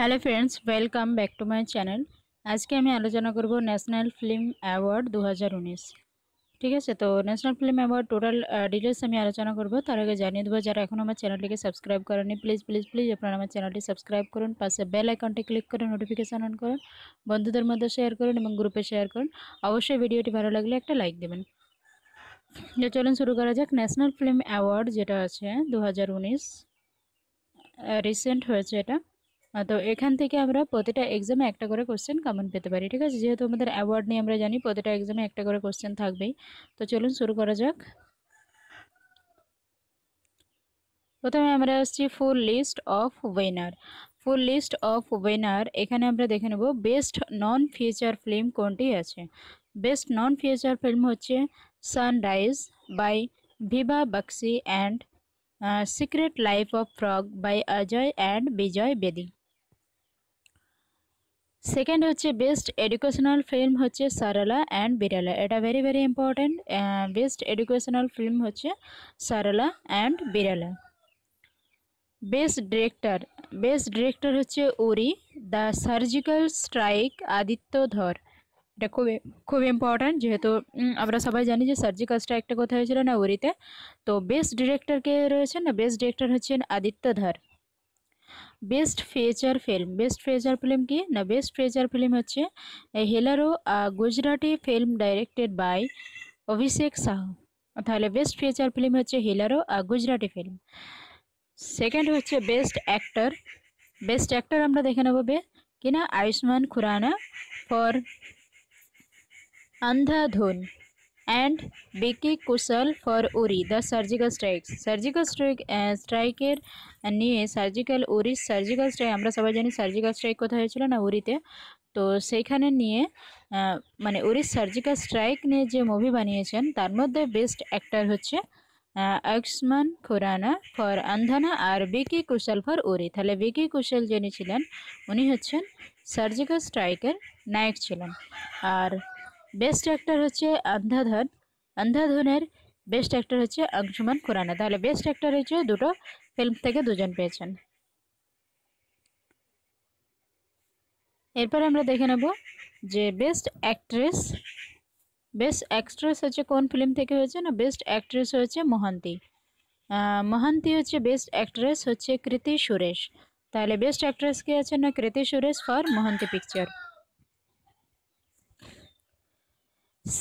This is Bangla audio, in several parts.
Hello friends welcome back to my channel আজকে আমি আলোচনা করব ন্যাশনাল ফিল্ম অ্যাওয়ার্ড দু ঠিক আছে তো national film award total details আমি আলোচনা করব তার আগে জানিয়ে দেবো যারা এখন আমার চ্যানেলটিকে সাবস্ক্রাইব করেনি প্লিজ প্লিজ প্লিজ আপনারা আমার চ্যানেলটি সাবস্ক্রাইব করুন পাশে বেল আইকনটি ক্লিক করে নোটিফিকেশান অন করুন বন্ধুদের মধ্যে শেয়ার করুন এবং গ্রুপে শেয়ার করুন অবশ্যই ভিডিওটি ভালো লাগলে একটা লাইক দেবেন চলুন শুরু করা যাক ন্যাশনাল ফিল্ম অ্যাওয়ার্ড যেটা আছে দু হাজার রিসেন্ট হয়েছে এটা তো এখান থেকে আমরা প্রতিটা এক্সামে একটা করে কোশ্চেন কমন পেতে পারি ঠিক আছে যেহেতু আমাদের অ্যাওয়ার্ড নিয়ে আমরা জানি প্রতিটা এক্সামে একটা করে কোশ্চেন থাকবেই তো চলুন শুরু করা যাক প্রথমে আমরা আসছি full list of winner full list of winner এখানে আমরা দেখে নেব বেস্ট নন ফিচার ফিল্ম কোনটি আছে বেস্ট নন ফিউচার ফিল্ম হচ্ছে sunrise by Vibha Bakshi and secret life of frog by Ajay and Vijay Bedi second হচ্ছে বেস্ট এডুকেশনাল ফিল্ম হচ্ছে সারালা অ্যান্ড বিড়ালা এটা very very important best educational film হচ্ছে সারালা অ্যান্ড বিড়ালা বেস্ট ডিরেক্টর বেস্ট ডিরেক্টর হচ্ছে Uri the surgical strike Aditya Dhar এটা খুব খুব ইম্পর্ট্যান্ট যেহেতু আমরা সবাই জানি যে সার্জিক্যাল স্ট্রাইকটা কোথায় হয়েছিল না উরিতে তো বেস্ট ডিরেক্টর কে রয়েছেন না বেস্ট ডিরেক্টর হচ্ছেন Aditya Dhar best feature film best feature film কি না বেস্ট ফিচার ফিল্ম হচ্ছে Hellaro Gujarati film directed by Abhishek Shah তাহলে বেস্ট ফিচার ফিল্ম হচ্ছে হেলারো গুজরাটি ফিল্ম সেকেন্ড হচ্ছে বেস্ট অ্যাক্টর বেস্ট অ্যাক্টর আমরা দেখে নেব কিনা Ayushmann Khurrana for Andhadhun and Vicky Kusal for Uri, the surgical strike. Surgical strike স্ট্রাইকের নিয়ে সার্জিক্যাল উরি সার্জিক্যাল স্ট্রাইক আমরা সবাই জানি সার্জিক্যাল স্ট্রাইক কোথায় হয়েছিল না উরিতে তো সেইখানে নিয়ে মানে উরির সার্জিক্যাল স্ট্রাইক নিয়ে যে মুভি বানিয়েছেন তার মধ্যে বেস্ট অ্যাক্টর হচ্ছে আয়ুষ্মান খুরানা ফর আন্ধানা আর বিকি কুশল ফর উরি তাহলে বিকি কুশল যিনি ছিলেন উনি হচ্ছেন সার্জিক্যাল স্ট্রাইকের নায়ক ছিলেন আর বেস্ট অ্যাক্টর হচ্ছে অন্ধাধন অন্ধাধনের বেস্ট অ্যাক্টর হচ্ছে অংশুমান খুরানা তাহলে বেস্ট অ্যাক্টর হচ্ছে দুটো ফিল্ম থেকে দুজন পেয়েছেন এরপর আমরা দেখে নেব যে বেস্ট অ্যাক্ট্রেস বেস্ট অ্যাক্ট্রেস হচ্ছে কোন ফিল্ম থেকে হয়েছে না বেস্ট অ্যাক্ট্রেস হচ্ছে মহান্তি মহান্তি হচ্ছে বেস্ট অ্যাক্ট্রেস হচ্ছে কৃতি সুরেশ তাহলে বেস্ট অ্যাক্ট্রেস কে আছে না Keerthy Suresh for Mahanati picture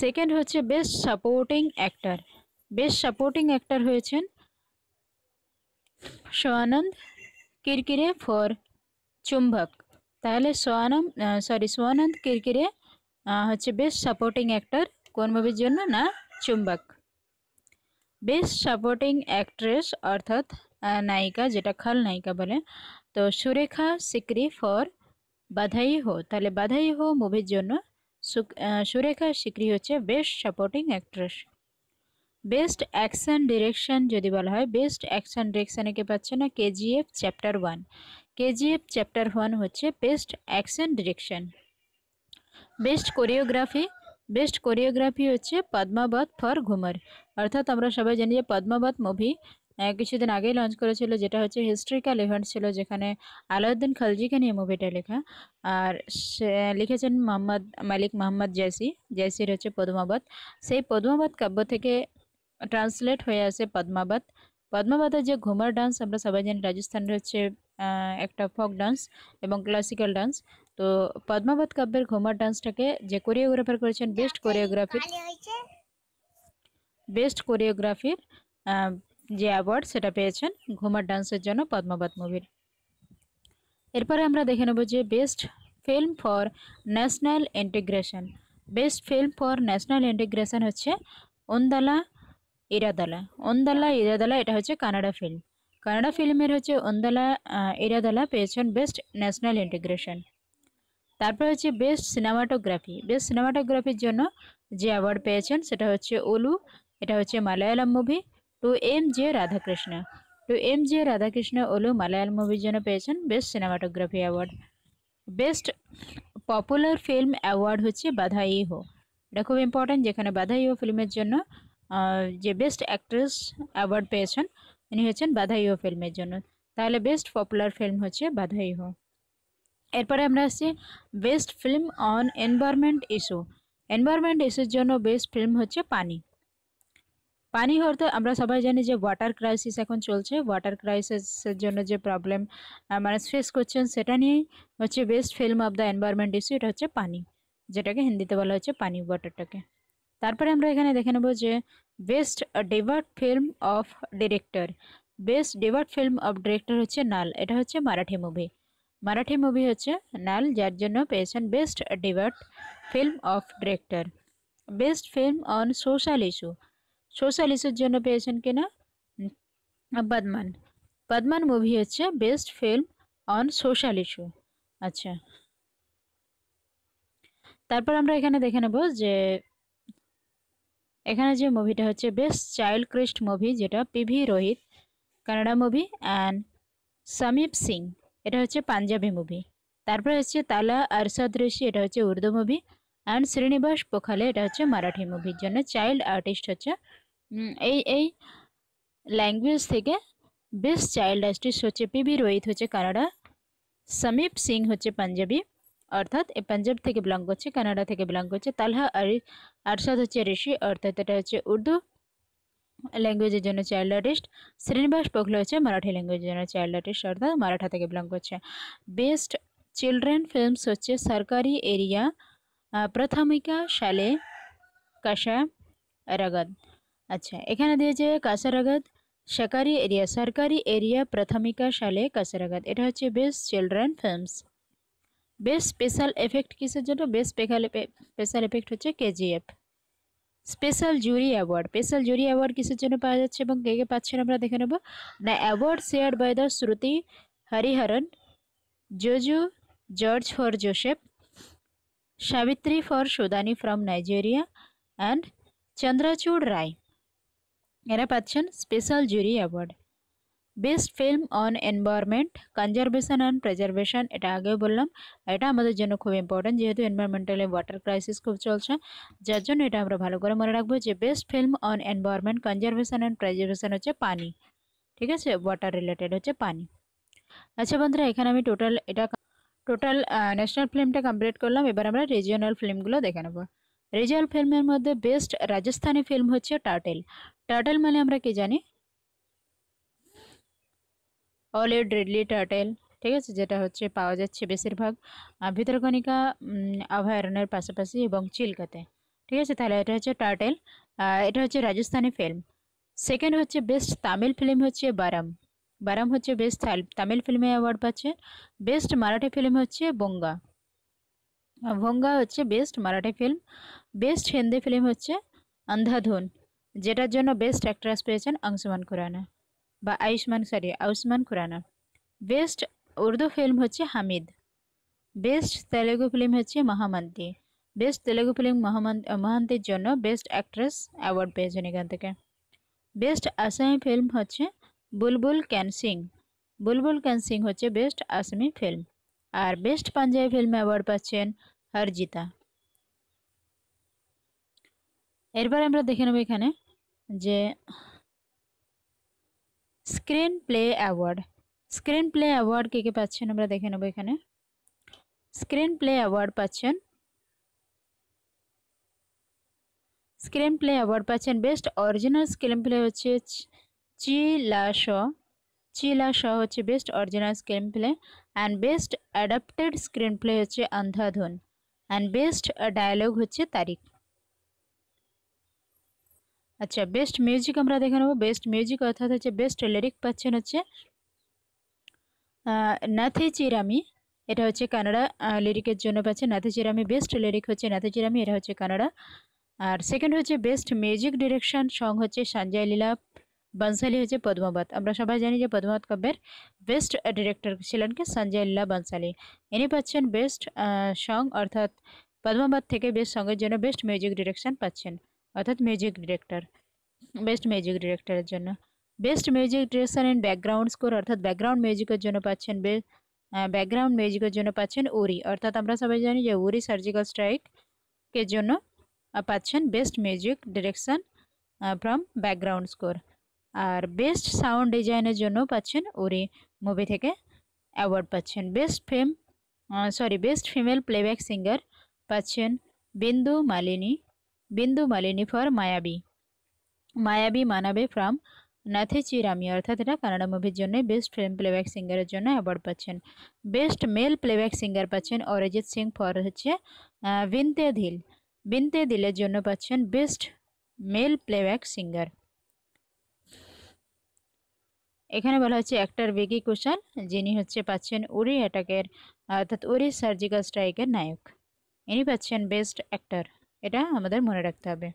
second হচ্ছে best supporting actor best supporting actor হয়েছেন সোয়ানন্দ কিরকিরে ফর চুম্বক তাহলে সোয়ানম সরি সোয়ানন্দ কিরকিরে হচ্ছে বেস্ট সাপোর্টিং অ্যাক্টর কোন মুভির জন্য না চুম্বক বেস্ট সাপোর্টিং অ্যাক্ট্রেস অর্থাৎ নায়িকা যেটা খাল নায়িকা বলে তো সুরেখা সিকরি ফর বাধাই হো তাহলে বাধাই হো মুভির জন্য সুরেখা সিক্রি হচ্ছে best supporting actress best action direction যদি বলা হয় বেস্ট অ্যাকশন ডিরেকশানে কে পাচ্ছে না KGF chapter one KGF chapter one হচ্ছে best action direction best choreography best choreography হচ্ছে পদ্মাবত ফর ঘুমার অর্থাৎ আমরা সবাই জানি যে পদ্মাবত মুভি কিছুদিন আগেই লঞ্চ করেছিল যেটা হচ্ছে হিস্ট্রিক্যাল ইভেন্ট ছিল যেখানে আলাউদ্দিন খালজিকে নিয়ে মুভিটা লেখা আর লিখেছেন মোহাম্মদ মালিক মোহাম্মদ জয়সি জয়সির হচ্ছে পদ্মাবত সেই পদ্মাবত কাব্য থেকে ট্রান্সলেট হয়ে আসে পদ্মাবত পদ্মাবতের যে ঘুমার ডান্স আমরা সবাই জানি রাজস্থানের হচ্ছে একটা ফক ডান্স এবং ক্লাসিক্যাল ডান্স তো পদ্মাবত কাব্যের ঘুমার ডান্সটাকে যে কোরিওগ্রাফার করেছেন বেস্ট কোরিওগ্রাফি বেস্ট কোরিওগ্রাফির যে অ্যাওয়ার্ড সেটা পেয়েছেন ঘুমার ডান্সের জন্য পদ্মাবাদ মুভির এরপরে আমরা দেখে নেব যে best film for national integration best film for national integration হচ্ছে ওন্দালা ইরাদালা ওন্দালা ইরাদালা এটা হচ্ছে কানাডা ফিল্ম কানাডা ফিল্মের হচ্ছে ওন্দালা ইরাদালা পেয়েছেন বেস্ট ন্যাশনাল ইন্টিগ্রেশন তারপর হচ্ছে বেস্ট সিনেমাটোগ্রাফি বেস্ট সিনেমাটোগ্রাফির জন্য যে অ্যাওয়ার্ড পেয়েছেন সেটা হচ্ছে ওলু এটা হচ্ছে Malayalam movie to M J Radhakrishnan to M J Radhakrishnan Olu Malayalam মুভির জন্য পেয়েছেন best cinematography award best popular film award হচ্ছে বাধাই হো এটা খুব ইম্পর্ট্যান্ট যেখানে বাধাই হো ফিল্মের জন্য যে বেস্ট অ্যাক্ট্রেস অ্যাওয়ার্ড পেয়েছেন তিনি হচ্ছেন বাধাই হো ফিল্মের জন্য তাহলে বেস্ট পপুলার ফিল্ম হচ্ছে বাধাই হো এরপরে আমরা আসছি best film on environment issue environment ইস্যুর জন্য বেস্ট ফিল্ম হচ্ছে পানি পানি হরতে আমরা সবাই জানি যে ওয়াটার ক্রাইসিস এখন চলছে ওয়াটার ক্রাইসিসের জন্য যে প্রবলেম মানুষ ফেস করছেন সেটা নিয়েই হচ্ছে best film of the environment issue এটা হচ্ছে পানি যেটাকে হিন্দিতে বলা হচ্ছে পানি ওয়াটারটাকে তারপরে আমরা এখানে দেখে নেব যে best debut film of director best debut film of director হচ্ছে নাল এটা হচ্ছে মারাঠি মুভি মারাঠি মুভি হচ্ছে নাল যার জন্য পেয়েছেন best debut film of director best film on social issue social ইস্যুর জন্য পেয়েছেন কিনা পদ্মান পদ্মান মুভি হচ্ছে best film on social issue আচ্ছা তারপর আমরা এখানে দেখে নেব যে এখানে যে মুভিটা হচ্ছে বেস্ট চাইল্ড ক্রিস্ট মুভি যেটা PV Rohit Canada movie and সমীপ Singh এটা হচ্ছে পাঞ্জাবি মুভি তারপরে হচ্ছে তালা আরশাদ ঋষি এটা হচ্ছে উর্দু মুভি অ্যান্ড শ্রীনিবাস পোখালে এটা হচ্ছে মারাঠি মুভির জন্য চাইল্ড আর্টিস্ট হচ্ছে এই এই ল্যাঙ্গুয়েজ থেকে বেস্ট চাইল্ড আর্টিস্ট হচ্ছে পিবি রোহিত হচ্ছে কানাডা সমীপ সিং হচ্ছে পাঞ্জাবি অর্থাৎ এ পাঞ্জাব থেকে বিলং করছে কানাডা থেকে বিলং করছে তালহা আর আরশাদ হচ্ছে ঋষি অর্থাৎ এটা হচ্ছে উর্দু ল্যাঙ্গুয়েজের জন্য চাইল্ড আর্টিস্ট শ্রীনিবাস পোখলে হচ্ছে মারাঠি ল্যাঙ্গুয়েজের জন্য চাইল্ড আর্টিস্ট অর্থাৎ মারাঠা থেকে বিলং করছে বেস্ট চিলড্রেন ফিল্মস হচ্ছে সরকারি এরিয়া প্রাথমিকা সালে কাশা রাগদ আচ্ছা এখানে দিয়েছে কাসারাগাদ সরকারি এরিয়া সরকারি এরিয়া প্রাথমিকা সালে কাসারাগাদ এটা হচ্ছে best children films best special effect কিসের জন্য বেস্ট স্পেশাল স্পেশাল এফেক্ট হচ্ছে KGF special jury award special jury award কিসের জন্য পাওয়া যাচ্ছে এবং কে কে পাচ্ছেন আমরা দেখে নেব না award share by the Shruti Hariharan Joju George for Joseph Savitri for Shudani from Nigeria and Chandrachud Rai. Erapachan Special Jury Award. Best film on environment conservation and preservation এটা আগে বললাম এটা আমাদের জন্য খুব ইম্পর্টেন্ট যেহেতু এনভায়রনমেন্টালে ওয়াটার ক্রাইসিস খুব চলছে যার জন্য এটা আমরা ভালো করে মনে রাখবো যে best film on environment conservation and preservation হচ্ছে পানি ঠিক আছে ওয়াটার রিলেটেড হচ্ছে পানি আচ্ছা বন্ধুরা এখানে আমি টোটাল এটা টোটাল ন্যাশনাল ফিল্মটা কমপ্লিট করলাম এবার আমরা রিজিওনাল ফিল্মগুলো দেখে নেব রিজিওনাল ফিল্মের মধ্যে বেস্ট রাজস্থানী ফিল্ম হচ্ছে টার্টেল টার্টেল মানে আমরা কি জানি অলিউড রিডলি টার্টেল ঠিক আছে যেটা হচ্ছে পাওয়া যাচ্ছে বেশিরভাগ ভিতরকণিকা অভয়ারণ্যের পাশাপাশি এবং চিলকাতে ঠিক আছে তাহলে এটা হচ্ছে টার্টেল এটা হচ্ছে রাজস্থানী ফিল্ম সেকেন্ড হচ্ছে বেস্ট তামিল ফিল্ম হচ্ছে বারাম बाराम हे बेस्ट तमिल फिल्म अवार्ड पा बेस्ट मराठी फिल्म हे बंगा बंगा हे best Marathi film best Hindi film हे अंधाधुन जेटार जो बेस्ट एक्ट्रेस पे अंशुमान खुराना व Ayushmann sorry Ayushmann Khurrana best Urdu film हे हामिद बेस्ट तेलुगु फिल्म हे महामान्ति बेस्ट तेलुगु फिल्म महामान महान बेस्ट एक्ट्रेस अवार्ड पे एखान बेस्ट आसामी फिल्म हे बुलबुल can sing Bulbul can sing हे बेस्ट आसमी फिल्म और बेस्ट पाजाई फिल्म अवार्ड पा अर्जिता एरपर हमें देखे नब ये जे screen play award screen play award के पाचन हमें देखे नब ये screen play award screenplay play अवार्ड पाचन बेस्ट ओरिजिनल स्क्रीन प्ले हे চি চিলাস চিলাস হচ্ছে best original screenplay and best adapted screenplay হচ্ছে অন্ধাধুন অ্যান্ড বেস্ট ডায়ালগ হচ্ছে তারিখ আচ্ছা বেস্ট মিউজিক আমরা দেখে নেবো বেস্ট মিউজিক অর্থাৎ হচ্ছে বেস্ট লিরিক পাচ্ছেন হচ্ছে নাথি চিরামি এটা হচ্ছে কানাডা লিরিকের জন্য পাচ্ছে নাথি চিরামি বেস্ট লিরিক হচ্ছে নাথি চিরামি এটা হচ্ছে কানাডা আর সেকেন্ড হচ্ছে বেস্ট মিউজিক ডিরেকশন সং হচ্ছে সঞ্জয় লীলা বানসালি হয়েছে পদ্মাবত আমরা সবাই জানি যে পদ্মাবত কাব্যের বেস্ট ডিরেক্টর ছিলেন কে সঞ্জয় লীলা বানসালি ইনি পাচ্ছেন বেস্ট সং অর্থাৎ পদ্মাবত থেকে বেস্ট সঙ্গের জন্য বেস্ট মিউজিক ডিরেকশন পাচ্ছেন অর্থাৎ মিউজিক ডিরেক্টর বেস্ট মিউজিক ডিরেক্টরের জন্য best music direction in background score অর্থাৎ ব্যাকগ্রাউন্ড মিউজিকের জন্য পাচ্ছেন ব্যাকগ্রাউন্ড মিউজিকের জন্য পাচ্ছেন উরি অর্থাৎ আমরা সবাই জানি যে উরি সার্জিক্যাল স্ট্রাইকের জন্য পাচ্ছেন best music direction from background score আর বেস্ট সাউন্ড ডিজাইনের জন্য পাচ্ছেন ওরে মুভি থেকে অ্যাওয়ার্ড পাচ্ছেন বেস্ট ফেম sorry best female playback singer পাচ্ছেন বিন্দু মালিনী বিন্দু মালিনী ফর মায়াবী মায়াবী মানাবে ফ্রম নাথে চিরামি অর্থাৎ এটা কানাডা মুভির জন্য বেস্ট ফিল্ম প্লেব্যাক সিঙ্গারের জন্য অ্যাওয়ার্ড পাচ্ছেন বেস্ট মেল প্লেব্যাক সিঙ্গার পাচ্ছেন অরিজিৎ সিং ফর হচ্ছে বিনতে ধিল বিনতে দিলের জন্য পাচ্ছেন বেস্ট মেল প্লেব্যাক সিঙ্গার এখানে বলা হচ্ছে অ্যাক্টার বেগি কুশাল যিনি হচ্ছে পাচ্ছেন উরি অ্যাটাকের অর্থাৎ উরি সার্জিক্যাল স্ট্রাইকের নায়ক ইনি পাচ্ছেন বেস্ট অ্যাক্টর এটা আমাদের মনে রাখতে হবে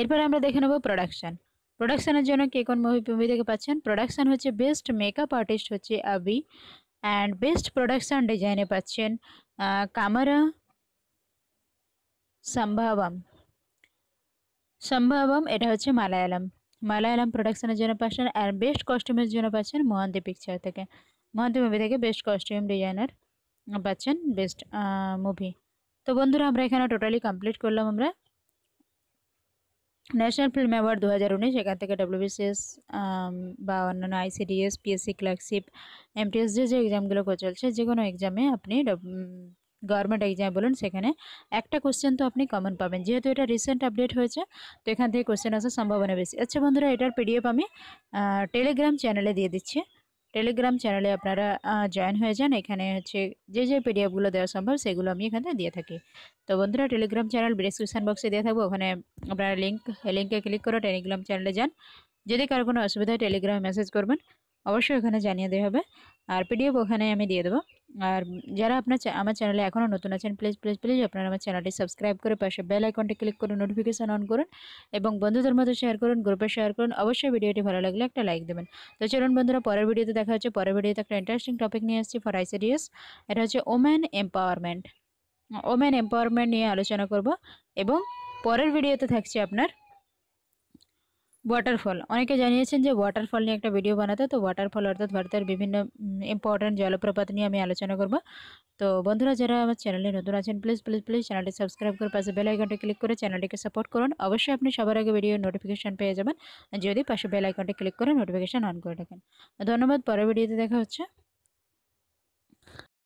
এরপরে আমরা দেখে নেব প্রোডাকশান প্রোডাকশানের জন্য কে কোন মুভি মুভি থেকে পাচ্ছেন প্রোডাকশান হচ্ছে বেস্ট মেকআপ আর্টিস্ট হচ্ছে আবি অ্যান্ড বেস্ট প্রোডাকশান ডিজাইনে পাচ্ছেন কামারা সম্ভাবম সম্ভাবম এটা হচ্ছে মালায়ালাম মালায়ালাম প্রোডাকশনের জন্য পাচ্ছেন আর বেস্ট কস্টিউমের জন্য পাচ্ছেন মহান্তি পিকচার থেকে মহান্তি মুভি থেকে বেস্ট কস্টিউম ডিজাইনার পাচ্ছেন বেস্ট মুভি তো বন্ধুরা আমরা এখানে টোটালি কমপ্লিট করলাম আমরা ন্যাশনাল ফিল্ম অ্যাওয়ার্ড দু হাজার উনিশ এখান থেকে ডাব্লিউবিসিএস বা অন্যান্য আইসিডিএস পিএসসি ক্লার্কশিপ এমটিএস যে যে এক্সামগুলো চলছে যে কোনো এক্সামে আপনি গভর্নমেন্ট এক্সামে বলুন সেখানে একটা কোশ্চেন তো আপনি কমন পাবেন যেহেতু এটা রিসেন্ট আপডেট হয়েছে তো এখান থেকে কোশ্চেন আসার সম্ভাবনা বেশি আচ্ছা বন্ধুরা এটার পিডিএফ আমি টেলিগ্রাম চ্যানেলে দিয়ে দিচ্ছি টেলিগ্রাম চ্যানেলে আপনারা জয়েন হয়ে যান এখানে হচ্ছে যে যে পিডিএফগুলো দেওয়া সম্ভব সেগুলো আমি এখানে দিয়ে থাকি তো বন্ধুরা টেলিগ্রাম চ্যানেল ডিসক্রিপশান বক্সে দিয়ে থাকবো ওখানে আপনারা লিঙ্ক লিঙ্কে ক্লিক করে টেলিগ্রাম চ্যানেলে যান যদি কারো কোনো অসুবিধা হয় টেলিগ্রামে মেসেজ করবেন অবশ্যই ওখানে জানিয়ে দেওয়া হবে আর পিডিএফ ওখানে আমি দিয়ে দেবো আর যারা আপনার আমার চ্যানেলে এখনও নতুন আছেন প্লিজ প্লিজ প্লিজ আপনারা আমার চ্যানেলটি সাবস্ক্রাইব করে পাশে বেল আইকনটি ক্লিক করে নোটিফিকেশান অন করুন এবং বন্ধুদের মধ্যে শেয়ার করুন গ্রুপে শেয়ার করুন অবশ্যই ভিডিওটি ভালো লাগলে একটা লাইক দেবেন তো চলুন বন্ধুরা পরের ভিডিওতে দেখা হচ্ছে পরের ভিডিওতে একটা ইন্টারেস্টিং টপিক নিয়ে আসছি ফর আইসিডিএস এটা হচ্ছে ওম্যান এম্পাওয়ারমেন্ট ওম্যান এম্পাওয়ারমেন্ট নিয়ে আলোচনা করব এবং পরের ভিডিওতে থাকছে আপনার ওয়াটারফল অনেকে জানিয়েছেন যে ওয়াটারফল নিয়ে একটা ভিডিও বানাতে তো ওয়াটারফল অর্থাৎ ভারতের বিভিন্ন ইম্পর্ট্যান্ট জলপ্রপাত নিয়ে আমি আলোচনা করব তো বন্ধুরা যারা আমার চ্যানেলে নতুন আছেন প্লিজ প্লিজ প্লিজ চ্যানেলটি সাবস্ক্রাইব করে পাশে বেল আইকনটি ক্লিক করে চ্যানেলটিকে সাপোর্ট করুন অবশ্যই আপনি সবার আগে ভিডিও নোটিফিকেশান পেয়ে যাবেন যদি পাশে বেল আইকনটি ক্লিক করে নোটিফিকেশান অন করে রাখেন ধন্যবাদ পরের ভিডিওতে দেখা হচ্ছে